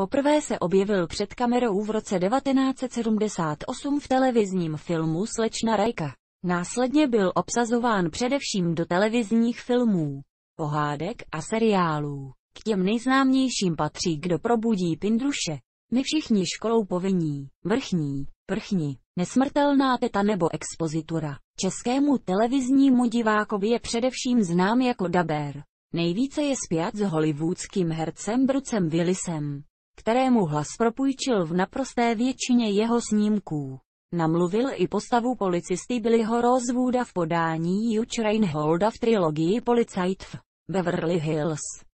Poprvé se objevil před kamerou v roce 1978 v televizním filmu Slečna Rajka. Následně byl obsazován především do televizních filmů, pohádek a seriálů. K těm nejznámějším patří Kdo probudí Pindruše, My všichni školou povinní, Vrchní, prchní, Nesmrtelná teta nebo Expozitura. Českému televiznímu divákovi je především znám jako Daber. Nejvíce je spjat s hollywoodským hercem Brucem Willisem kterému hlas propůjčil v naprosté většině jeho snímků. Namluvil i postavu policisty Billyho Rosewooda v podání Juch Reinholda v trilogii Policajt v Beverly Hills.